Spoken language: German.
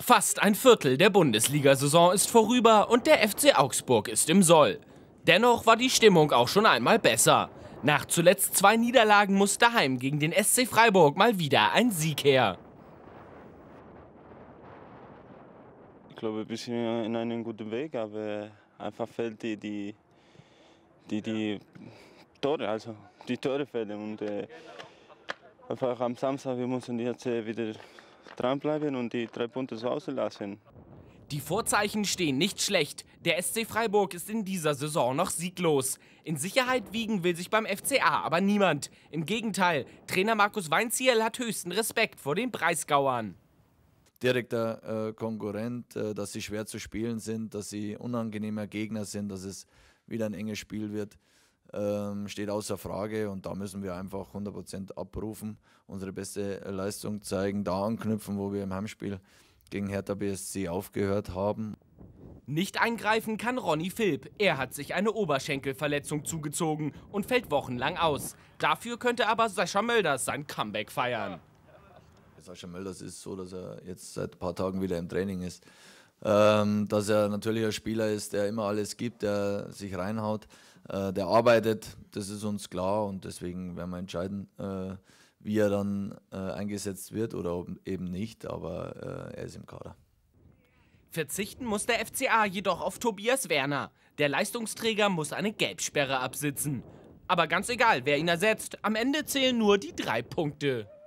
Fast ein Viertel der Bundesliga-Saison ist vorüber und der FC Augsburg ist im Soll. Dennoch war die Stimmung auch schon einmal besser. Nach zuletzt zwei Niederlagen muss daheim gegen den SC Freiburg mal wieder ein Sieg her. Ich glaube, wir sind in einem guten Weg, aber einfach fehlt die, die, die, die Tore, also die Tore fehlen. Und äh, einfach am Samstag, wir müssen die jetzt äh, wieder dranbleiben und die drei Punkte so auslassen. Die Vorzeichen stehen nicht schlecht. Der SC Freiburg ist in dieser Saison noch sieglos. In Sicherheit wiegen will sich beim FCA aber niemand. Im Gegenteil, Trainer Markus Weinziel hat höchsten Respekt vor den Breisgauern. Direkter äh, Konkurrent, äh, dass sie schwer zu spielen sind, dass sie unangenehmer Gegner sind, dass es wieder ein enges Spiel wird ähm, steht außer Frage und da müssen wir einfach 100% abrufen, unsere beste Leistung zeigen, da anknüpfen, wo wir im Heimspiel gegen Hertha BSC aufgehört haben. Nicht eingreifen kann Ronny Philipp. Er hat sich eine Oberschenkelverletzung zugezogen und fällt wochenlang aus. Dafür könnte aber Sascha Mölders sein Comeback feiern. Sascha Mölders ist so, dass er jetzt seit ein paar Tagen wieder im Training ist ähm, dass er natürlich ein Spieler ist, der immer alles gibt, der sich reinhaut, äh, der arbeitet, das ist uns klar und deswegen werden wir entscheiden, äh, wie er dann äh, eingesetzt wird oder eben nicht, aber äh, er ist im Kader. Verzichten muss der FCA jedoch auf Tobias Werner. Der Leistungsträger muss eine Gelbsperre absitzen. Aber ganz egal, wer ihn ersetzt, am Ende zählen nur die drei Punkte.